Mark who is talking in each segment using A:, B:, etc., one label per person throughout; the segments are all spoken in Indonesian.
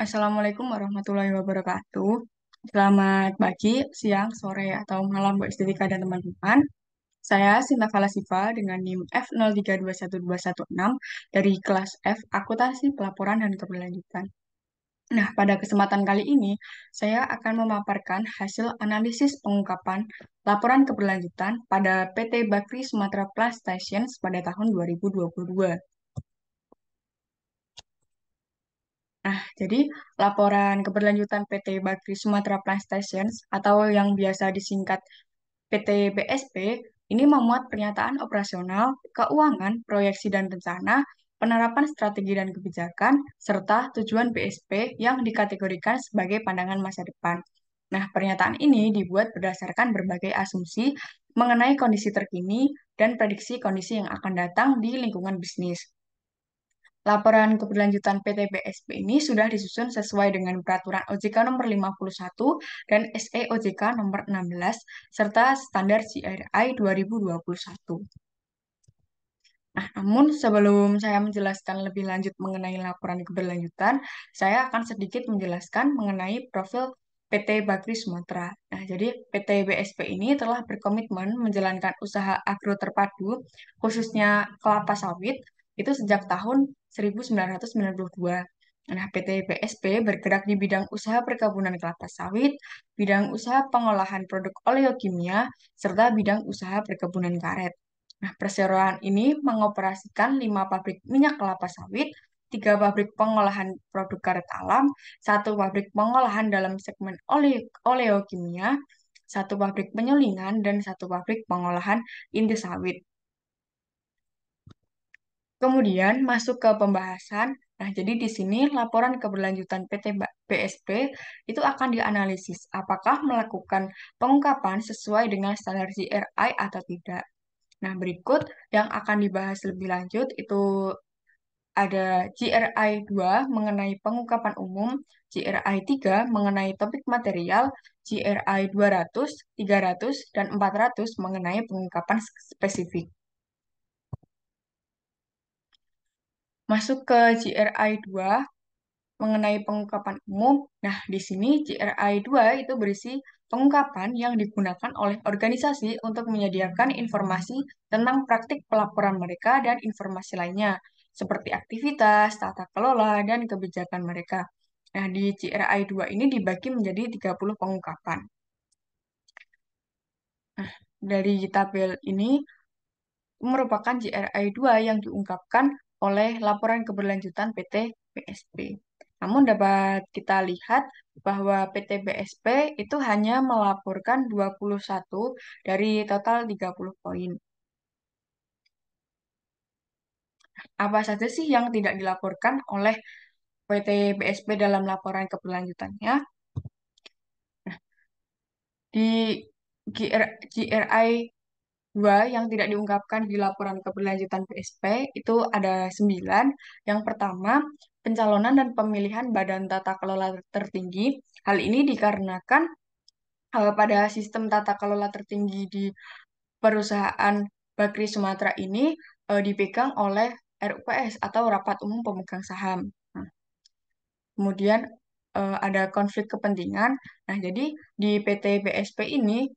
A: Assalamualaikum warahmatullahi wabarakatuh. Selamat pagi, siang, sore, atau malam buat istirika dan teman-teman. Saya Sinta Falasifa dengan NIM F0321216 dari kelas F Akuntansi Pelaporan dan Keberlanjutan. Nah, pada kesempatan kali ini, saya akan memaparkan hasil analisis pengungkapan laporan keberlanjutan pada PT Bakri Sumatera Plus Stations pada tahun 2022. Nah, jadi laporan keberlanjutan PT Bakri Sumatera Plant Stations atau yang biasa disingkat PT BSP ini memuat pernyataan operasional, keuangan, proyeksi dan rencana, penerapan strategi dan kebijakan, serta tujuan BSP yang dikategorikan sebagai pandangan masa depan. Nah, pernyataan ini dibuat berdasarkan berbagai asumsi mengenai kondisi terkini dan prediksi kondisi yang akan datang di lingkungan bisnis. Laporan keberlanjutan PT PTBSP ini sudah disusun sesuai dengan Peraturan OJK Nomor 51 dan SE OJK Nomor 16 serta Standar CRI 2021. Nah, namun sebelum saya menjelaskan lebih lanjut mengenai laporan keberlanjutan, saya akan sedikit menjelaskan mengenai profil PT Bakri Sumatera. Nah, jadi PT BSP ini telah berkomitmen menjalankan usaha agro terpadu, khususnya kelapa sawit, itu sejak tahun 1992. Nah, PT BSP bergerak di bidang usaha perkebunan kelapa sawit, bidang usaha pengolahan produk oleokimia, serta bidang usaha perkebunan karet. Nah, perseroan ini mengoperasikan 5 pabrik minyak kelapa sawit, 3 pabrik pengolahan produk karet alam, 1 pabrik pengolahan dalam segmen ole oleokimia, 1 pabrik penyulingan, dan 1 pabrik pengolahan inti sawit. Kemudian masuk ke pembahasan. Nah, jadi di sini laporan keberlanjutan PT PSP itu akan dianalisis apakah melakukan pengungkapan sesuai dengan standar GRI atau tidak. Nah, berikut yang akan dibahas lebih lanjut itu ada GRI 2 mengenai pengungkapan umum, GRI 3 mengenai topik material, GRI 200, 300, dan 400 mengenai pengungkapan spesifik. masuk ke GRI 2 mengenai pengungkapan umum. Nah, di sini GRI 2 itu berisi pengungkapan yang digunakan oleh organisasi untuk menyediakan informasi tentang praktik pelaporan mereka dan informasi lainnya, seperti aktivitas, tata kelola, dan kebijakan mereka. Nah, di GRI 2 ini dibagi menjadi 30 pengungkapan. Nah, dari tabel ini merupakan GRI 2 yang diungkapkan oleh laporan keberlanjutan PT BSP. Namun dapat kita lihat bahwa PT BSP itu hanya melaporkan 21 dari total 30 poin. Apa saja sih yang tidak dilaporkan oleh PT BSP dalam laporan keberlanjutannya? Nah, di GRI Dua yang tidak diungkapkan di laporan keberlanjutan PSP itu ada sembilan. Yang pertama, pencalonan dan pemilihan badan tata kelola tertinggi. Hal ini dikarenakan eh, pada sistem tata kelola tertinggi di perusahaan Bakri Sumatera ini eh, dipegang oleh RUPS atau Rapat Umum Pemegang Saham. Nah, kemudian eh, ada konflik kepentingan. Nah, jadi di PT BSP ini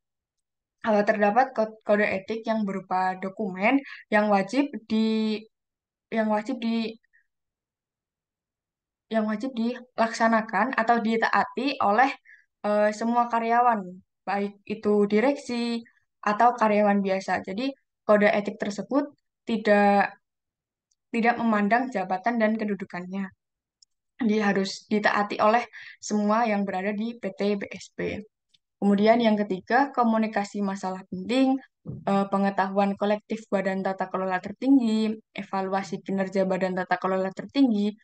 A: terdapat kode etik yang berupa dokumen yang wajib di yang wajib di yang wajib dilaksanakan atau ditaati oleh eh, semua karyawan, baik itu direksi atau karyawan biasa. Jadi kode etik tersebut tidak tidak memandang jabatan dan kedudukannya. Dia harus ditaati oleh semua yang berada di PT BSP. Kemudian yang ketiga, komunikasi masalah penting, eh, pengetahuan kolektif badan tata kelola tertinggi, evaluasi kinerja badan tata kelola tertinggi,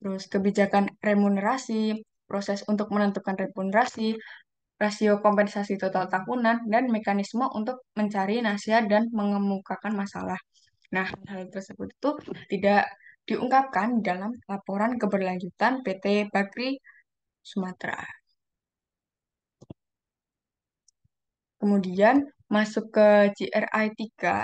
A: terus kebijakan remunerasi, proses untuk menentukan remunerasi, rasio kompensasi total tahunan, dan mekanisme untuk mencari nasihat dan mengemukakan masalah. Nah, hal tersebut itu tidak diungkapkan dalam laporan keberlanjutan PT Bakri Sumatera. Kemudian masuk ke CRI 3.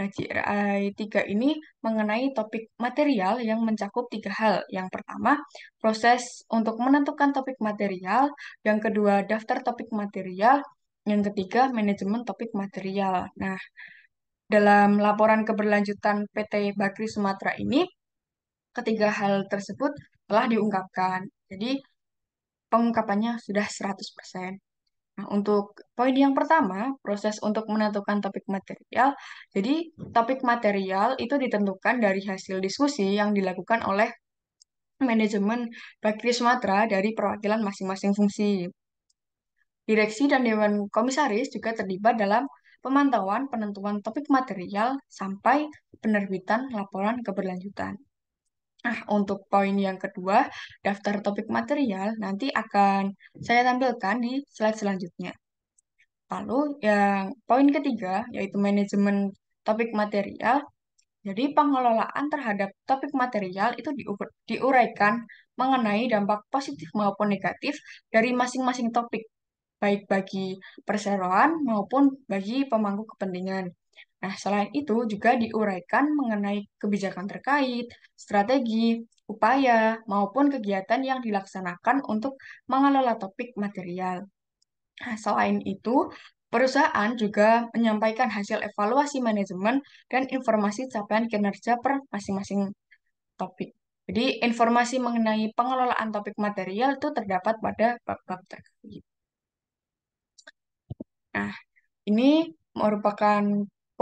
A: Nah, CRI 3 ini mengenai topik material yang mencakup tiga hal. Yang pertama, proses untuk menentukan topik material. Yang kedua, daftar topik material. Yang ketiga, manajemen topik material. Nah, dalam laporan keberlanjutan PT Bakri Sumatera ini, ketiga hal tersebut telah diungkapkan. Jadi, pengungkapannya sudah 100%. Untuk poin yang pertama, proses untuk menentukan topik material. Jadi, hmm. topik material itu ditentukan dari hasil diskusi yang dilakukan oleh manajemen Bakri Sumatera dari perwakilan masing-masing fungsi. Direksi dan Dewan Komisaris juga terlibat dalam pemantauan penentuan topik material sampai penerbitan laporan keberlanjutan. Nah, untuk poin yang kedua, daftar topik material nanti akan saya tampilkan di slide selanjutnya. Lalu yang poin ketiga yaitu manajemen topik material. Jadi pengelolaan terhadap topik material itu diuraikan mengenai dampak positif maupun negatif dari masing-masing topik, baik bagi perseroan maupun bagi pemangku kepentingan. Nah, selain itu juga diuraikan mengenai kebijakan terkait, strategi, upaya, maupun kegiatan yang dilaksanakan untuk mengelola topik material. Nah, selain itu, perusahaan juga menyampaikan hasil evaluasi manajemen dan informasi capaian kinerja per masing-masing topik. Jadi, informasi mengenai pengelolaan topik material itu terdapat pada bab-bab terkait. Nah, ini merupakan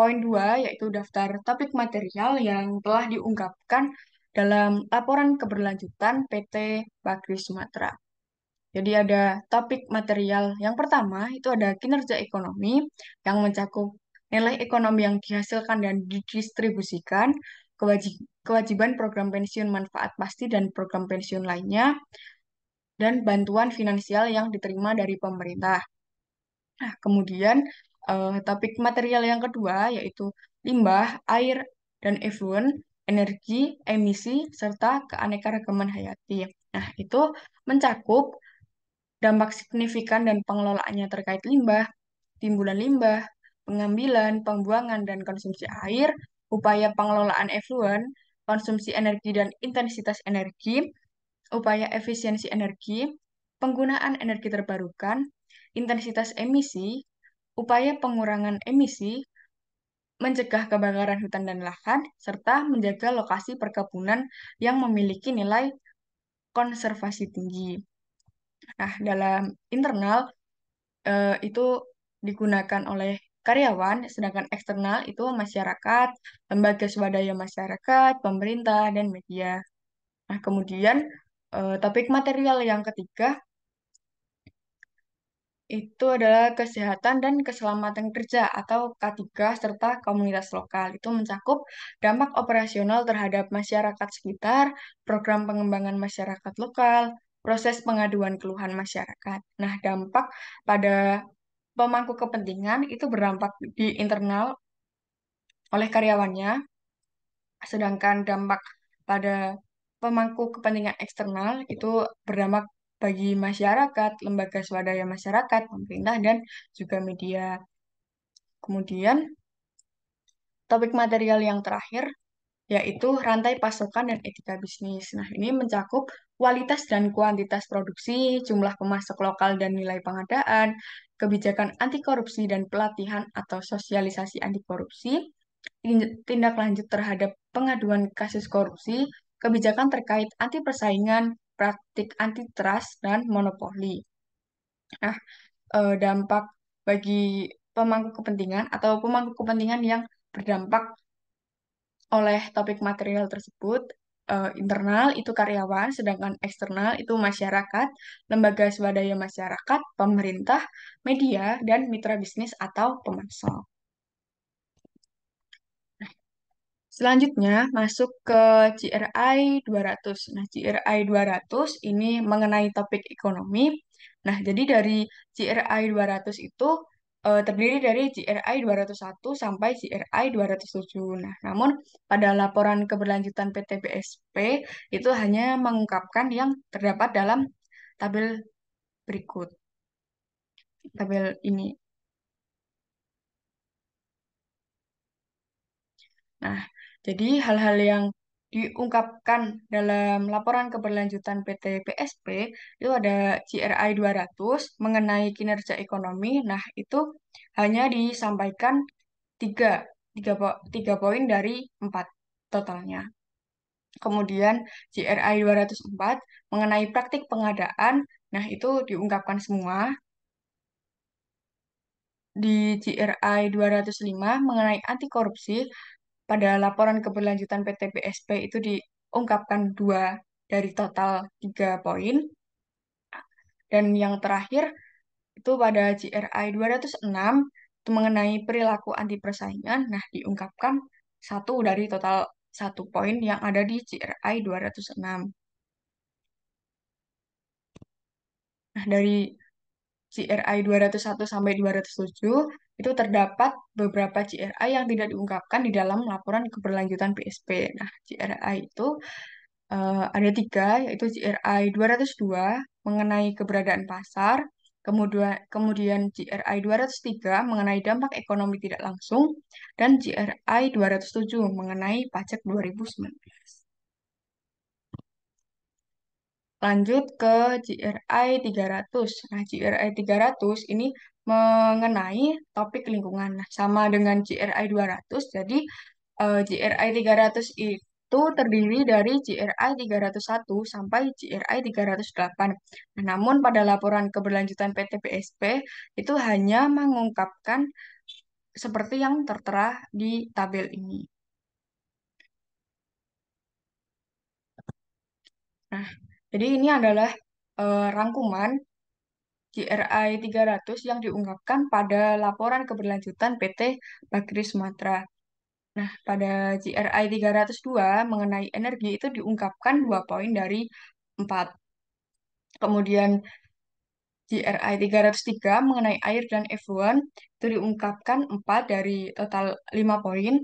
A: Poin dua yaitu daftar topik material yang telah diungkapkan dalam laporan keberlanjutan PT Bakri Sumatera. Jadi ada topik material yang pertama itu ada kinerja ekonomi yang mencakup nilai ekonomi yang dihasilkan dan didistribusikan, kewajiban program pensiun manfaat pasti dan program pensiun lainnya, dan bantuan finansial yang diterima dari pemerintah. Nah, kemudian uh, topik material yang kedua yaitu limbah, air, dan efluen, energi, emisi, serta keanekaragaman hayati. Nah, itu mencakup dampak signifikan dan pengelolaannya terkait limbah, timbulan limbah, pengambilan, pembuangan, dan konsumsi air, upaya pengelolaan efluen, konsumsi energi dan intensitas energi, upaya efisiensi energi, penggunaan energi terbarukan, intensitas emisi, upaya pengurangan emisi, mencegah kebakaran hutan dan lahan, serta menjaga lokasi perkebunan yang memiliki nilai konservasi tinggi. Nah, dalam internal eh, itu digunakan oleh karyawan, sedangkan eksternal itu masyarakat, lembaga swadaya masyarakat, pemerintah, dan media. Nah, kemudian eh, topik material yang ketiga itu adalah kesehatan dan keselamatan kerja atau K3 serta komunitas lokal. Itu mencakup dampak operasional terhadap masyarakat sekitar, program pengembangan masyarakat lokal, proses pengaduan keluhan masyarakat. Nah, dampak pada pemangku kepentingan itu berdampak di internal oleh karyawannya, sedangkan dampak pada pemangku kepentingan eksternal itu berdampak bagi masyarakat, lembaga swadaya masyarakat, pemerintah, dan juga media. Kemudian, topik material yang terakhir yaitu rantai pasokan dan etika bisnis. Nah, ini mencakup kualitas dan kuantitas produksi, jumlah pemasok lokal dan nilai pengadaan, kebijakan anti korupsi dan pelatihan atau sosialisasi anti korupsi, tindak lanjut terhadap pengaduan kasus korupsi, kebijakan terkait anti persaingan, praktik antitrust dan monopoli. Nah, eh, dampak bagi pemangku kepentingan atau pemangku kepentingan yang berdampak oleh topik material tersebut eh, internal itu karyawan, sedangkan eksternal itu masyarakat, lembaga swadaya masyarakat, pemerintah, media, dan mitra bisnis atau pemasok. Selanjutnya masuk ke CRI 200. Nah, CRI 200 ini mengenai topik ekonomi. Nah, jadi dari CRI 200 itu eh, terdiri dari CRI 201 sampai CRI 207. Nah, namun pada laporan keberlanjutan PT BSP itu hanya mengungkapkan yang terdapat dalam tabel berikut. Tabel ini. Nah, jadi hal-hal yang diungkapkan dalam laporan keberlanjutan PT PSP itu ada CRI 200 mengenai kinerja ekonomi. Nah, itu hanya disampaikan tiga, tiga, po tiga poin dari empat totalnya. Kemudian CRI 204 mengenai praktik pengadaan. Nah, itu diungkapkan semua. Di CRI 205 mengenai anti korupsi, pada laporan keberlanjutan PT BSP itu diungkapkan dua dari total tiga poin. Dan yang terakhir itu pada GRI 206 itu mengenai perilaku anti persaingan. Nah, diungkapkan satu dari total satu poin yang ada di GRI 206. Nah, dari GRI 201 sampai 207 itu terdapat beberapa CRA yang tidak diungkapkan di dalam laporan keberlanjutan PSP. Nah, CRA itu uh, ada tiga, yaitu CRI 202 mengenai keberadaan pasar, kemudian kemudian CRI 203 mengenai dampak ekonomi tidak langsung, dan CRI 207 mengenai pajak 2019. Lanjut ke GRI 300. Nah, GRI 300 ini mengenai topik lingkungan. Nah, sama dengan GRI 200, jadi uh, GRI 300 itu terdiri dari GRI 301 sampai GRI 308. Nah, namun pada laporan keberlanjutan PT PSP, itu hanya mengungkapkan seperti yang tertera di tabel ini. Nah, jadi ini adalah uh, rangkuman GRI 300 yang diungkapkan pada laporan keberlanjutan PT Bakri Sumatera. Nah, pada GRI 302 mengenai energi itu diungkapkan dua poin dari empat. Kemudian GRI 303 mengenai air dan F1 itu diungkapkan 4 dari total lima poin.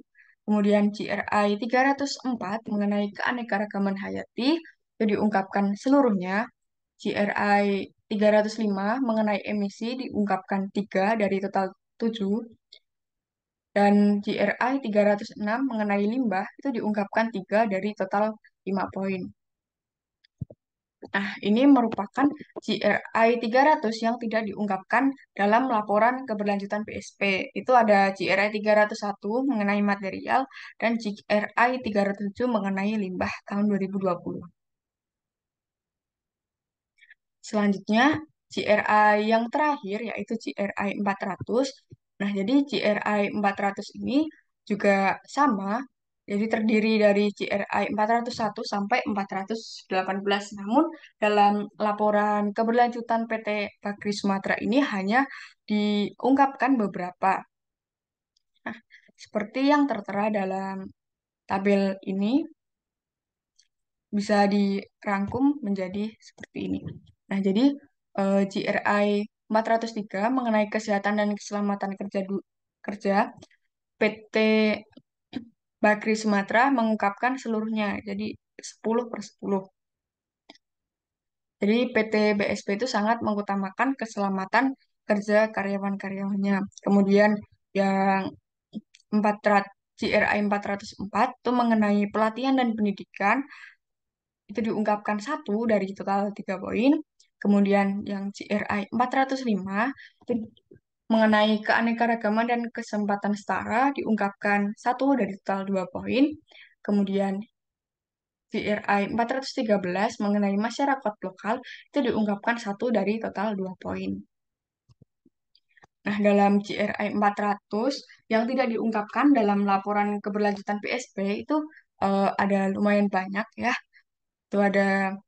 A: Kemudian GRI 304 mengenai keanekaragaman hayati itu diungkapkan seluruhnya. GRI 305 mengenai emisi diungkapkan 3 dari total 7 dan GRI 306 mengenai limbah itu diungkapkan 3 dari total 5 poin. Nah, ini merupakan GRI 300 yang tidak diungkapkan dalam laporan keberlanjutan PSP. Itu ada GRI 301 mengenai material dan GRI 307 mengenai limbah tahun 2020. Selanjutnya, CRI yang terakhir yaitu CRI 400. Nah, jadi CRI 400 ini juga sama, jadi terdiri dari CRI 401 sampai 418. Namun dalam laporan keberlanjutan PT Bakri Sumatera ini hanya diungkapkan beberapa. Nah, seperti yang tertera dalam tabel ini bisa dirangkum menjadi seperti ini. Nah, jadi uh, GRI 403 mengenai kesehatan dan keselamatan kerja kerja PT Bakri Sumatera mengungkapkan seluruhnya. Jadi 10 per 10. Jadi PT BSP itu sangat mengutamakan keselamatan kerja karyawan-karyawannya. Kemudian yang 400 GRI 404 itu mengenai pelatihan dan pendidikan itu diungkapkan satu dari total tiga poin kemudian yang CRI 405 mengenai keanekaragaman dan kesempatan setara diungkapkan satu dari total dua poin, kemudian CRI 413 mengenai masyarakat lokal itu diungkapkan satu dari total dua poin. Nah, dalam CRI 400 yang tidak diungkapkan dalam laporan keberlanjutan PSP itu uh, ada lumayan banyak ya. Itu ada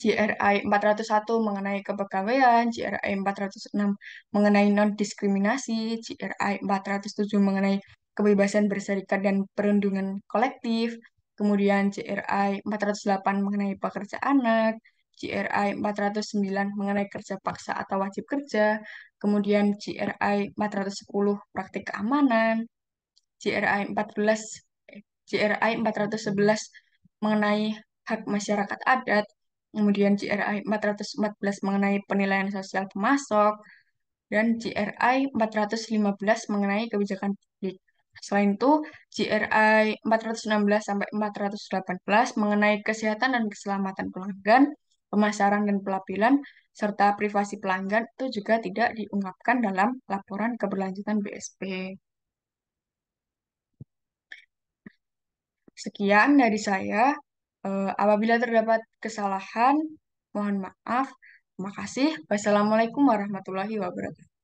A: GRI 401 mengenai kepegawaian, GRI 406 mengenai non-diskriminasi, GRI 407 mengenai kebebasan berserikat dan perundungan kolektif, kemudian GRI 408 mengenai pekerja anak, GRI 409 mengenai kerja paksa atau wajib kerja, kemudian GRI 410 praktik keamanan, GRI 14 GRI 411 mengenai hak masyarakat adat, kemudian GRI 414 mengenai penilaian sosial pemasok, dan GRI 415 mengenai kebijakan publik. Selain itu, GRI 416 sampai 418 mengenai kesehatan dan keselamatan pelanggan, pemasaran dan pelapilan, serta privasi pelanggan itu juga tidak diungkapkan dalam laporan keberlanjutan BSP. Sekian dari saya. Eh, apabila terdapat kesalahan, mohon maaf. Terima kasih. Wassalamualaikum warahmatullahi wabarakatuh.